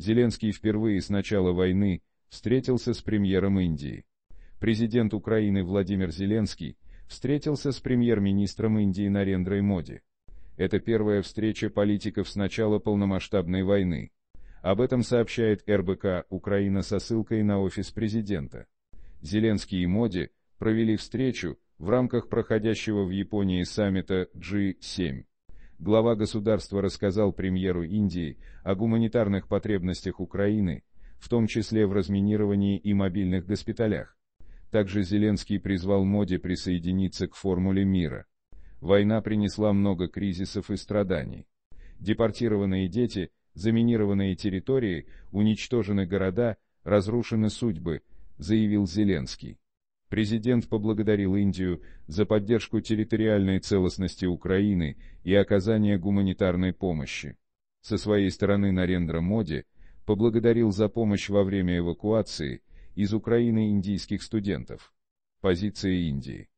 Зеленский впервые с начала войны встретился с премьером Индии. Президент Украины Владимир Зеленский встретился с премьер-министром Индии Нарендрой Моди. Это первая встреча политиков с начала полномасштабной войны. Об этом сообщает РБК «Украина» со ссылкой на офис президента. Зеленский и Моди провели встречу в рамках проходящего в Японии саммита G7 глава государства рассказал премьеру Индии о гуманитарных потребностях Украины, в том числе в разминировании и мобильных госпиталях. Также Зеленский призвал Моди присоединиться к формуле мира. Война принесла много кризисов и страданий. Депортированные дети, заминированные территории, уничтожены города, разрушены судьбы, заявил Зеленский. Президент поблагодарил Индию за поддержку территориальной целостности Украины и оказание гуманитарной помощи. Со своей стороны Нарендра Моди поблагодарил за помощь во время эвакуации из Украины индийских студентов. Позиция Индии.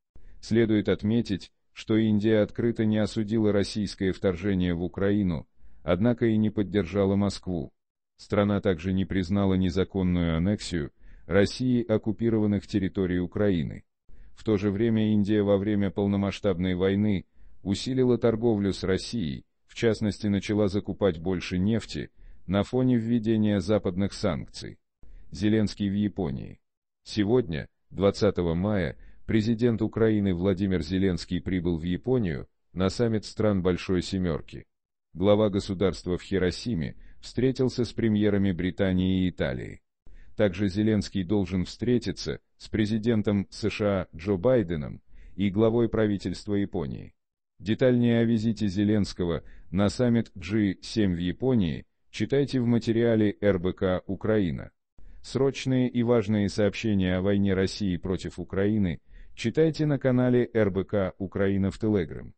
Следует отметить, что Индия открыто не осудила российское вторжение в Украину, однако и не поддержала Москву. Страна также не признала незаконную аннексию России оккупированных территорий Украины. В то же время Индия во время полномасштабной войны усилила торговлю с Россией, в частности начала закупать больше нефти, на фоне введения западных санкций. Зеленский в Японии. Сегодня, 20 мая, президент Украины Владимир Зеленский прибыл в Японию на саммит стран Большой Семерки. Глава государства в Хиросиме встретился с премьерами Британии и Италии. Также Зеленский должен встретиться с президентом США Джо Байденом и главой правительства Японии. Детальнее о визите Зеленского на саммит G7 в Японии читайте в материале РБК «Украина». Срочные и важные сообщения о войне России против Украины читайте на канале РБК «Украина» в Телеграм.